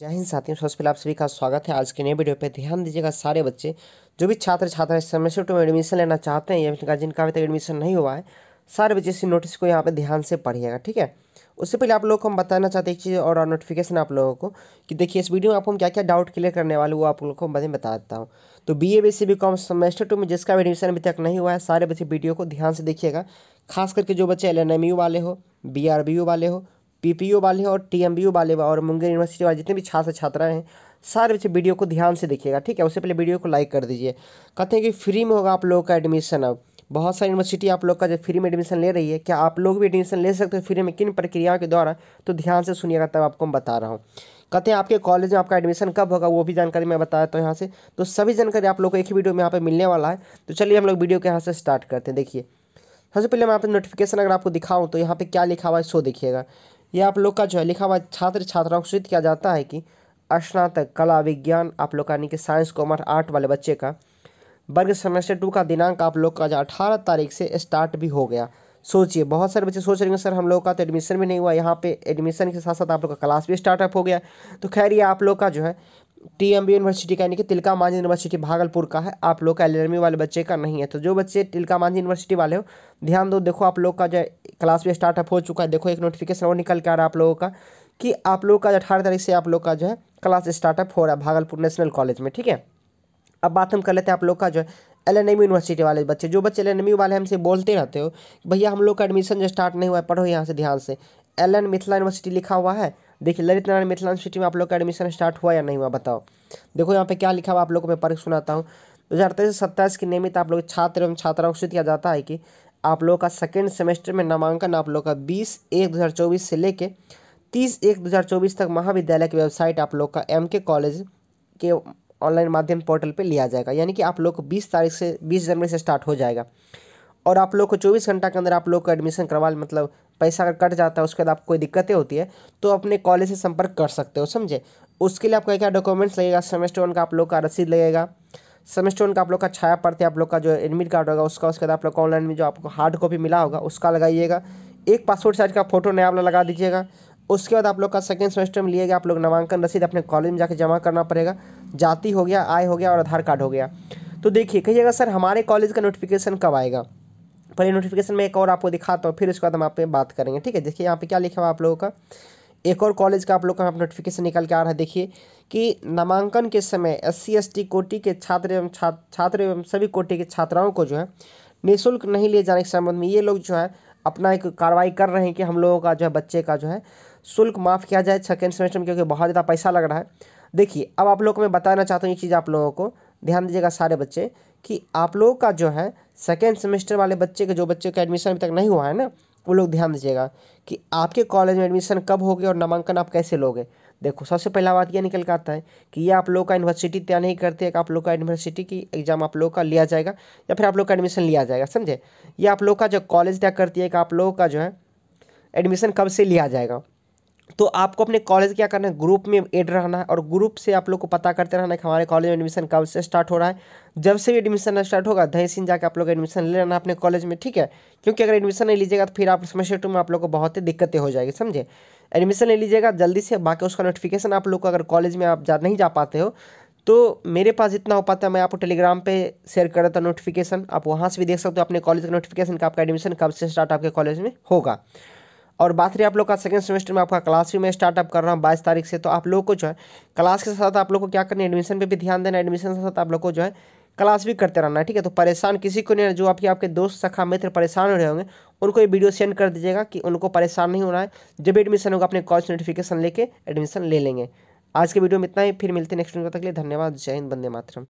जय हिंद साथियों सबसे पहले आप सभी का स्वागत है आज के नए वीडियो पे ध्यान दीजिएगा सारे बच्चे जो भी छात्र छात्रा इस समय टू में एडमिशन लेना चाहते हैं या फिर जिनका अभी तक एडमिशन नहीं हुआ है सारे बच्चे इसी नोटिस को यहाँ पे ध्यान से पढ़िएगा ठीक है उससे पहले आप लोग को हम बताना चाहते हैं एक चीज़ और, नोटिफिकेशन आप लोगों को कि देखिए इस वीडियो में आपको हम क्या क्या डाउट क्लियर करने वाले वो आप लोगों को मैं बता देता हूँ तो B A B C B com semester two में जिसका भी एडमिशन अभी तक नहीं हुआ है सारे बच्चे वीडियो को ध्यान से देखिएगा खास करके जो बच्चे एल एन एम यू वाले हो बी आर बी यू वाले हो पीपीयू वाले और टीएमबीयू वाले और मुंगेर यूनिवर्सिटी वाले जितने भी छात्र छात्राएं हैं सारे बच्चे वीडियो को ध्यान से देखिएगा ठीक है उससे पहले वीडियो को लाइक कर दीजिए कहते हैं कि फ्री में होगा आप लोगों का एडमिशन अब बहुत सारी यूनिवर्सिटी आप लोग का जो फ्री में एडमिशन ले रही है क्या आप लोग भी एडमिशन ले सकते हो फ्री में किन प्रक्रियाओं के द्वारा तो ध्यान से सुनिएगा तब आपको मैं बता रहा हूँ कहते हैं आपके कॉलेज में आपका एडमिशन कब होगा वो भी जानकारी मैं बताया तो यहाँ से तो सभी जानकारी आप लोग को एक ही वीडियो में यहाँ पर मिलने वाला है तो चलिए हम लोग वीडियो को यहाँ से स्टार्ट करते हैं देखिए सबसे पहले मैं यहाँ नोटिफिकेशन अगर आपको दिखाऊँ तो यहाँ पर क्या लिखा हुआ है सो देखिएगा ये आप लोग का जो है लिखा हुआ छात्र छात्राओं को सूचित किया जाता है कि स्नातक कला विज्ञान आप लोग का यानी कि साइंस कॉमर्स आर्ट वाले बच्चे का वर्ग सेमेस्टर टू का दिनांक आप लोग का जो अठारह तारीख से स्टार्ट भी हो गया सोचिए बहुत सारे बच्चे सोच रहे हैं सर हम लोग का तो एडमिशन भी नहीं हुआ यहाँ पे एडमिशन के साथ साथ आप लोग का क्लास भी स्टार्टअप हो गया तो खैर ये आप लोग का जो है टी एम बी यूनिवर्सिटी का यानी कि तिलका मांझी यूनिवर्सिटी भागलपुर का है आप लोग का एलेरमी वाले बच्चे का नहीं है तो जो बच्चे तिलका मांझी यूनिवर्सिटी वाले हो ध्यान दो देखो आप लोग का जो क्लास भी स्टार्टअप हो चुका है देखो एक नोटिफिकेशन और निकल के आ रहा है आप लोगों का कि आप लोग का अठारह तारीख से आप लोग का जो है क्लास स्टार्टअप हो रहा है भागलपुर नेशनल कॉलेज में ठीक है अब बात हम कर लेते हैं आप लोग का जो है एल एन एम यूनिवर्सिटी वाले बच्चे जो बच्चे एल एन एम वाले हमसे बोलते रहते हो भैया हम लोग का एडमिशन जो स्टार्ट नहीं हुआ है पढ़ो यहाँ से ध्यान से एल एन मिथिला यूनिवर्सिटी लिखा हुआ है देखिए ललित नारायण मिथिला यूनिवर्सिटी में आप लोग का एडमिशन स्टार्ट हुआ या नहीं हुआ बताओ देखो यहाँ पे क्या लिखा हुआ आप लोगों को मैं पढ़ सुनाता हूँ दो हज़ार तेईस से सत्ताईस की नियमित आप लोग छात्र एवं छात्राओं को सूचित किया जाता है कि आप लोगों का सेकेंड सेमेस्टर में नामांकन आप लोग का बीस एक दो हज़ार चौबीस से लेकर तीस एक दो हज़ार चौबीस तक महाविद्यालय की वेबसाइट आप लोग का एम के कॉलेज के ऑनलाइन माध्यम पोर्टल पर लिया जाएगा यानी कि आप लोग को बीस तारीख से बीस जनवरी से स्टार्ट हो जाएगा और आप लोग को चौबीस घंटा के अंदर आप लोग को एडमिशन करवा मतलब पैसा अगर कट जाता है उसके बाद आपको कोई दिक्कतें होती है तो अपने कॉलेज से संपर्क कर सकते हो समझे उसके लिए आपका क्या डॉक्यूमेंट्स लगेगा सेमेस्टर वन का आप लोग का रसीद लगेगा सेमेस्टर वन का आप लोग का छाया पड़ते आप लोग का जो एडमिट कार्ड होगा उसका उसके बाद आप लोग ऑनलाइन में जो आपको हार्ड कॉपी मिला होगा उसका लगाइएगा एक पासपोर्ट साइज का फोटो नया वाला लगा दीजिएगा उसके बाद आप लोग का सेकेंड सेमेस्टर में लिएगा आप लोग नामांकन रसीद अपने कॉलेज में जाकर जमा करना पड़ेगा जाति हो गया आय हो गया और आधार कार्ड हो गया तो देखिए कहिएगा सर हमारे कॉलेज का नोटिफिकेशन कब आएगा पहले नोटिफिकेशन में एक और आपको दिखाता हूँ फिर उसके बाद हम आप बात करेंगे ठीक है देखिए यहाँ पे क्या लिखा हुआ आप लोगों का एक और कॉलेज का आप लोग का नोटिफिकेशन निकल के आ रहा है देखिए कि नामांकन के समय एस सी एस टी कोटि के छात्र एवं छात्र एवं सभी कोटि के छात्राओं को जो है निःशुल्क नहीं लिए जाने के संबंध में ये लोग जो है अपना एक कार्रवाई कर रहे हैं कि हम लोगों का जो है बच्चे का जो है शुल्क माफ़ किया जाए सेकेंड सेमेस्टर में क्योंकि बहुत ज़्यादा पैसा लग रहा है देखिए अब आप लोग को मैं बताना चाहता हूँ ये चीज़ आप लोगों को ध्यान दीजिएगा सारे बच्चे कि आप लोगों का जो है सेकेंड सेमेस्टर वाले बच्चे के जो बच्चे का एडमिशन अभी तक नहीं हुआ है ना वो लोग ध्यान दीजिएगा कि आपके कॉलेज में एडमिशन कब होगी और नामांकन आप कैसे लोगे देखो सबसे पहला बात यह निकल के आता है कि ये आप लोग का यूनिवर्सिटी तय नहीं करती है कि आप लोग का यूनिवर्सिटी की एग्ज़ाम आप लोग का लिया जाएगा या फिर आप लोग का एडमिशन लिया जाएगा समझे ये आप लोग का जो कॉलेज तय करती है कि आप लोगों का जो है एडमिशन कब से लिया जाएगा तो आपको अपने कॉलेज क्या करना है ग्रुप में एड रहना है और ग्रुप से आप लोग को पता करते रहना है कि हमारे कॉलेज में एडमिशन कब से स्टार्ट हो रहा है जब से भी एडमिशन स्टार्ट होगा दही सिंह जाकर आप लोग एडमिशन ले लेना अपने कॉलेज में ठीक है क्योंकि अगर एडमिशन नहीं लीजिएगा तो फिर आप सेमेस्टर टू में आप लोग को बहुत ही दिक्कतें हो जाएगी समझे एडमिशन ले लीजिएगा जल्दी से बाकी उसका नोटिफिकेशन आप लोग को अगर कॉलेज में आप जा नहीं जा पाते हो तो मेरे पास जितना हो पाता है मैं आपको टेलीग्राम पे शेयर कर रहा था नोटिफिकेशन आप वहाँ से भी देख सकते हो अपने कॉलेज का नोटिफिकेशन का आपका एडमिशन कब से स्टार्ट आपके कॉलेज में होगा और बात रही आप लोग का सेकेंड सेमेस्टर में आपका क्लास भी मैं स्टार्टअप कर रहा हूँ बाईस तारीख से तो आप लोग को जो है क्लास के साथ आप लोग को क्या करना है एडमिशन पर भी ध्यान देना एडमिशन के साथ आप लोग को जो है क्लास भी करते रहना है ठीक है तो परेशान किसी को नहीं जो आपके आपके दोस्त सखा मित्र परेशान हो रहे होंगे उनको ये वीडियो सेंड कर दीजिएगा कि उनको परेशान नहीं होना है जब एडमिशन होगा अपने कॉलेज नोटिफिकेशन लेके एडमिशन ले लेंगे आज के वीडियो में इतना ही फिर मिलते हैं नेक्स्ट वीडियो तक लिए धन्यवाद जय हिंद बंदे मातरम